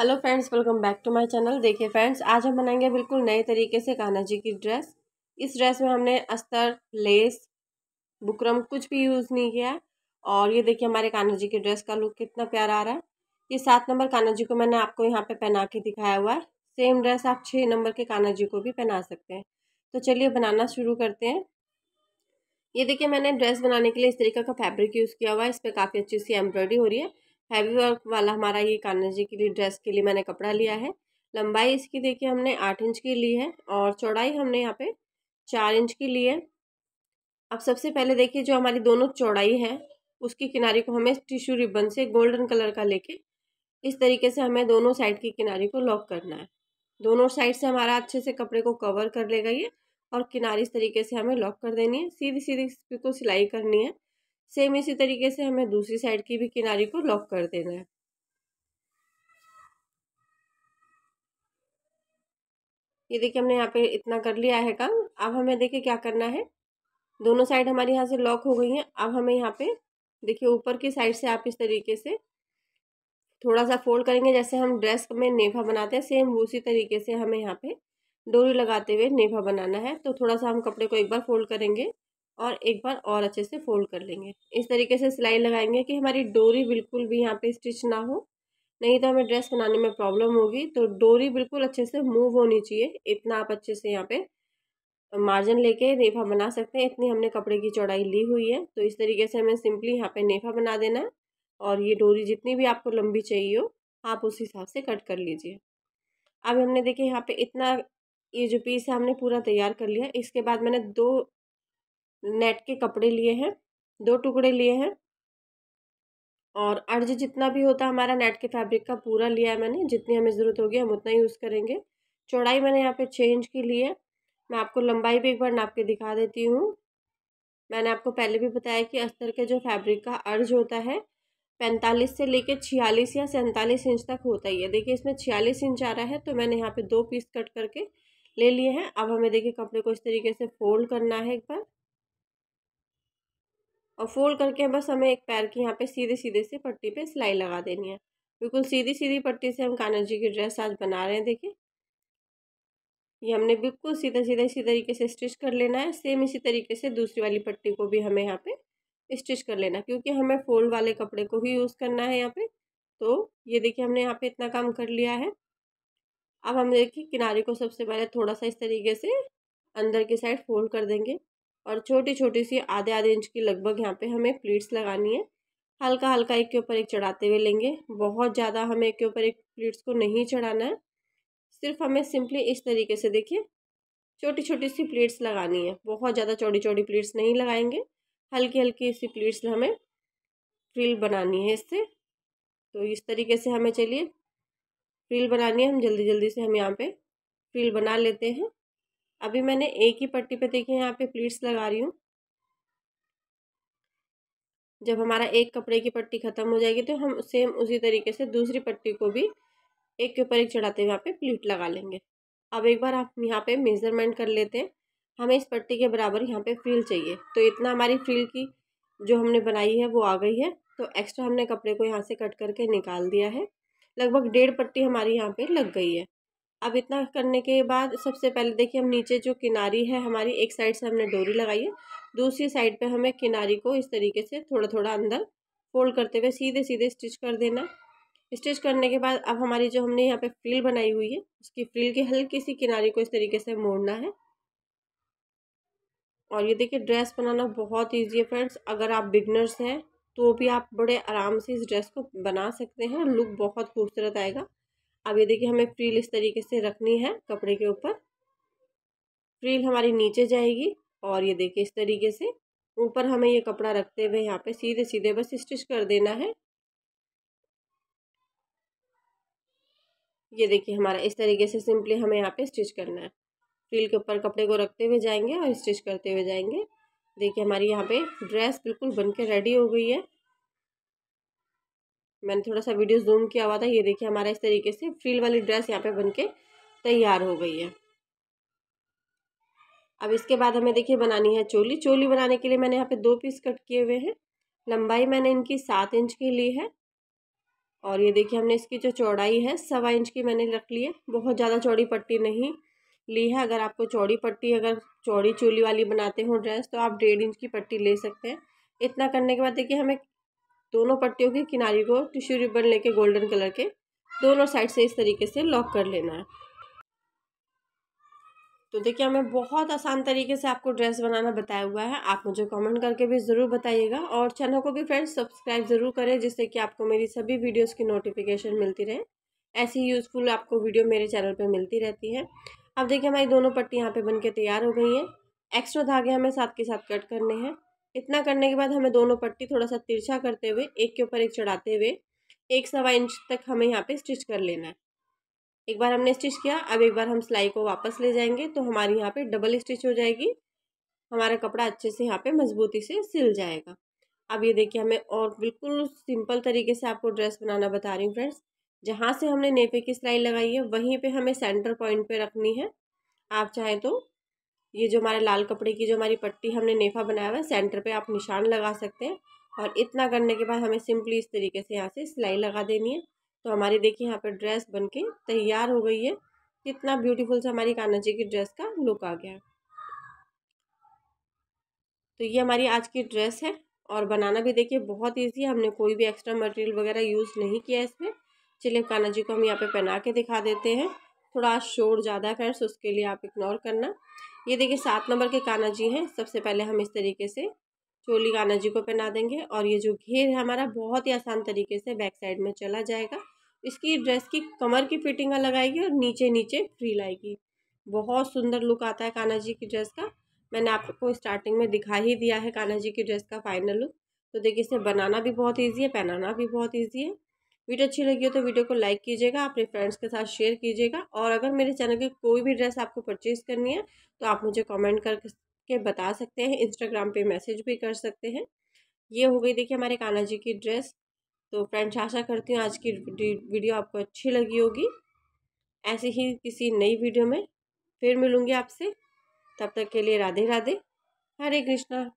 hello friends welcome back to my channel देखिए friends आज हम बनाएंगे बिल्कुल नए तरीके से कान्हा जी की ड्रेस इस ड्रेस में हमने अस्तर लेस बुकरम कुछ भी यूज़ नहीं किया है और ये देखिए हमारे कान्हा जी के ड्रेस का लुक कितना प्यारा आ रहा है ये सात नंबर कान्हा जी को मैंने आपको यहाँ पे पहना के दिखाया हुआ है सेम ड्रेस आप छः नंबर के कान्हा जी को भी पहना सकते हैं तो चलिए बनाना शुरू करते हैं ये देखिए मैंने ड्रेस बनाने के लिए इस तरीके का फैब्रिक यूज़ किया हुआ है इस पर काफ़ी अच्छी सी एम्ब्रॉयडरी हो रही है हैवी वर्क वाला हमारा ये कान्हा जी के लिए ड्रेस के लिए मैंने कपड़ा लिया है लंबाई इसकी देखिए हमने आठ इंच की ली है और चौड़ाई हमने यहाँ पे चार इंच की ली है अब सबसे पहले देखिए जो हमारी दोनों चौड़ाई है उसकी किनारे को हमें टिश्यू रिबन से गोल्डन कलर का लेके इस तरीके से हमें दोनों साइड की किनारे को लॉक करना है दोनों साइड से हमारा अच्छे से कपड़े को कवर कर लेगा ये और किनारे इस तरीके से हमें लॉक कर देनी है सीधी सीधी इसको सिलाई करनी है सेम इसी तरीके से हमें दूसरी साइड की भी किनारी को लॉक कर देना है ये देखिए हमने यहाँ पे इतना कर लिया है काम अब हमें देखिए क्या करना है दोनों साइड हमारे यहाँ से लॉक हो गई हैं अब हमें यहाँ पे देखिए ऊपर की साइड से आप इस तरीके से थोड़ा सा फोल्ड करेंगे जैसे हम ड्रेस में नेफा बनाते हैं सेम उसी तरीके से हमें यहाँ पे डोरी लगाते हुए नेफा बनाना है तो थोड़ा सा हम कपड़े को एक बार फोल्ड करेंगे और एक बार और अच्छे से फोल्ड कर लेंगे इस तरीके से सिलाई लगाएंगे कि हमारी डोरी बिल्कुल भी यहाँ पे स्टिच ना हो नहीं तो हमें ड्रेस बनाने में प्रॉब्लम होगी तो डोरी बिल्कुल अच्छे से मूव होनी चाहिए इतना आप अच्छे से यहाँ पे मार्जिन लेके नेफा बना सकते हैं इतनी हमने कपड़े की चौड़ाई ली हुई है तो इस तरीके से हमें सिंपली यहाँ पे नेफा बना देना है और ये डोरी जितनी भी आपको लंबी चाहिए हो आप उस हिसाब से कट कर लीजिए अब हमने देखिए यहाँ पे इतना ये जो पीस है हमने पूरा तैयार कर लिया इसके बाद मैंने दो नेट के कपड़े लिए हैं दो टुकड़े लिए हैं और अर्ज जितना भी होता है हमारा नेट के फैब्रिक का पूरा लिया है मैंने जितनी हमें ज़रूरत होगी हम उतना यूज़ करेंगे चौड़ाई मैंने यहाँ पे चेंज की ली है मैं आपको लंबाई भी एक बार नाप के दिखा देती हूँ मैंने आपको पहले भी बताया कि अस्तर के जो फैब्रिक का अर्ज होता है पैंतालीस से लेके छियालीस या सैंतालीस इंच तक होता ही है देखिए इसमें छियालीस इंच आ रहा है तो मैंने यहाँ पर दो पीस कट करके ले लिए हैं अब हमें देखिए कपड़े को इस तरीके से फोल्ड करना है एक बार और फोल्ड करके बस हमें एक पैर की यहाँ पे सीधे सीधे से पट्टी पे सिलाई लगा देनी है बिल्कुल सीधी सीधी पट्टी से हम कान्हा जी की ड्रेस आज बना रहे हैं देखिए ये हमने बिल्कुल सीधा सीधा इसी तरीके से स्टिच कर लेना है सेम इसी तरीके से दूसरी वाली पट्टी को भी हमें यहाँ पे स्टिच कर लेना है क्योंकि हमें फोल्ड वाले कपड़े को ही यूज़ करना है यहाँ पे तो ये देखिए हमने यहाँ पे इतना काम कर लिया है अब हम देखिए किनारे को सबसे पहले थोड़ा सा इस तरीके से अंदर की साइड फोल्ड कर देंगे और छोटी छोटी सी आधे आधे इंच की लगभग यहाँ पे हमें प्लीट्स लगानी है हल्का हल्का एक के ऊपर एक चढ़ाते हुए लेंगे बहुत ज़्यादा हमें एक के ऊपर एक प्लीट्स को नहीं चढ़ाना है सिर्फ हमें सिंपली इस तरीके से देखिए छोटी छोटी सी प्लेट्स लगानी है बहुत ज़्यादा चौड़ी चौड़ी प्लेट्स नहीं लगाएंगे हल्की हल्की सी प्लेट्स हमें फ्रिल बनानी है इससे तो इस तरीके से हमें चलिए फ्रिल बनानी है हम जल्दी जल्दी से हम यहाँ पे फ्रिल बना लेते हैं अभी मैंने एक ही पट्टी पे देखिए यहाँ पे प्लीट्स लगा रही हूँ जब हमारा एक कपड़े की पट्टी ख़त्म हो जाएगी तो हम सेम उसी तरीके से दूसरी पट्टी को भी एक के ऊपर एक चढ़ाते हुए यहाँ पे प्लीट लगा लेंगे अब एक बार आप यहाँ पे मेज़रमेंट कर लेते हैं हमें इस पट्टी के बराबर यहाँ पे फ्रील चाहिए तो इतना हमारी फ्रील की जो हमने बनाई है वो आ गई है तो एक्स्ट्रा हमने कपड़े को यहाँ से कट करके निकाल दिया है लगभग डेढ़ पट्टी हमारी यहाँ पे लग गई है अब इतना करने के बाद सबसे पहले देखिए हम नीचे जो किनारी है हमारी एक साइड से हमने डोरी लगाई है दूसरी साइड पे हमें किनारी को इस तरीके से थोड़ा थोड़ा अंदर फोल्ड करते हुए सीधे सीधे स्टिच कर देना स्टिच करने के बाद अब हमारी जो हमने यहाँ पे फ्रिल बनाई हुई है उसकी फ्रिल की हल्की सी किनारी को इस तरीके से मोड़ना है और ये देखिए ड्रेस बनाना बहुत ईजी है फ्रेंड्स अगर आप बिगनर्स हैं तो भी आप बड़े आराम से इस ड्रेस को बना सकते हैं लुक बहुत खूबसूरत आएगा अब ये देखिए हमें फ्रील इस तरीके से रखनी है कपड़े के ऊपर फ्रील हमारी नीचे जाएगी और ये देखिए इस तरीके से ऊपर हमें ये कपड़ा रखते हुए यहाँ पे सीधे सीधे बस स्टिच कर देना है ये देखिए हमारा इस तरीके से सिंपली हमें यहाँ पे स्टिच करना है फ्रील के ऊपर कपड़े को रखते हुए जाएंगे और स्टिच करते हुए जाएंगे देखिए हमारी यहाँ पे ड्रेस बिल्कुल बन के रेडी हो गई है मैंने थोड़ा सा वीडियो जूम किया हुआ था ये देखिए हमारा इस तरीके से फ्रील वाली ड्रेस यहाँ पे बनके तैयार हो गई है अब इसके बाद हमें देखिए बनानी है चोली चोली बनाने के लिए मैंने यहाँ पे दो पीस कट किए हुए हैं लंबाई मैंने इनकी सात इंच की ली है और ये देखिए हमने इसकी जो चौड़ाई है सवा इंच की मैंने रख ली है बहुत ज़्यादा चौड़ी पट्टी नहीं ली है अगर आपको चौड़ी पट्टी अगर चौड़ी चोली वाली बनाते हो ड्रेस तो आप डेढ़ इंच की पट्टी ले सकते हैं इतना करने के बाद देखिए हमें दोनों पट्टियों के किनारे को टिश्यू रिबन लेके गोल्डन कलर के दोनों साइड से इस तरीके से लॉक कर लेना है तो देखिए हमें बहुत आसान तरीके से आपको ड्रेस बनाना बताया हुआ है आप मुझे कमेंट करके भी ज़रूर बताइएगा और चैनल को भी फ्रेंड्स सब्सक्राइब ज़रूर करें जिससे कि आपको मेरी सभी वीडियोस की नोटिफिकेशन मिलती रहे ऐसी यूज़फुल आपको वीडियो मेरे चैनल पर मिलती रहती है अब देखिए हमारी दोनों पट्टी यहाँ पर बन तैयार हो गई हैं एक्स्ट्रा धागे हमें साथ के साथ कट करने हैं इतना करने के बाद हमें दोनों पट्टी थोड़ा सा तिरछा करते हुए एक के ऊपर एक चढ़ाते हुए एक सवा इंच तक हमें यहाँ पे स्टिच कर लेना है एक बार हमने स्टिच किया अब एक बार हम सिलाई को वापस ले जाएंगे तो हमारी यहाँ पे डबल स्टिच हो जाएगी हमारा कपड़ा अच्छे से यहाँ पे मजबूती से सिल जाएगा अब ये देखिए हमें और बिल्कुल सिंपल तरीके से आपको ड्रेस बनाना बता रही हूँ फ्रेंड्स जहाँ से हमने नेपे की सिलाई लगाई है वहीं पर हमें सेंटर पॉइंट पर रखनी है आप चाहें तो ये जो हमारे लाल कपड़े की जो हमारी पट्टी हमने नेफा बनाया हुआ है सेंटर पे आप निशान लगा सकते हैं और इतना करने के बाद हमें सिंपली इस तरीके से यहाँ से सिलाई लगा देनी है तो हमारी देखिए यहाँ पर ड्रेस बन के तैयार हो गई है कितना ब्यूटीफुल से हमारी कान्हा जी की ड्रेस का लुक आ गया तो ये हमारी आज की ड्रेस है और बनाना भी देखिए बहुत ईजी है हमने कोई भी एक्स्ट्रा मटेरियल वगैरह यूज़ नहीं किया इसमें चलिए कान्हा जी को हम यहाँ पे पहना के दिखा देते हैं थोड़ा शोर ज़्यादा है फ्रेंड्स उसके लिए आप इग्नोर करना ये देखिए सात नंबर के काना जी हैं सबसे पहले हम इस तरीके से चोली काना जी को पहना देंगे और ये जो घेर है हमारा बहुत ही आसान तरीके से बैक साइड में चला जाएगा इसकी ड्रेस की कमर की फिटिंग अलग आएगी और नीचे नीचे फ्री लाएगी बहुत सुंदर लुक आता है काना जी की ड्रेस का मैंने आपको स्टार्टिंग में दिखा ही दिया है काना जी की ड्रेस का फाइनल लुक तो देखिए इसे बनाना भी बहुत ईजी है पहनाना भी बहुत ईजी है वीडियो अच्छी लगी हो तो वीडियो को लाइक कीजिएगा अपने फ्रेंड्स के साथ शेयर कीजिएगा और अगर मेरे चैनल की कोई भी ड्रेस आपको परचेज़ करनी है तो आप मुझे कॉमेंट करके बता सकते हैं इंस्टाग्राम पर मैसेज भी कर सकते हैं ये हो गई देखिए हमारे काना जी की ड्रेस तो फ्रेंड्स आशा करती हूँ आज की वीडियो आपको अच्छी लगी होगी ऐसे ही किसी नई वीडियो में फिर मिलूँगी आपसे तब तक के लिए राधे राधे हरे कृष्णा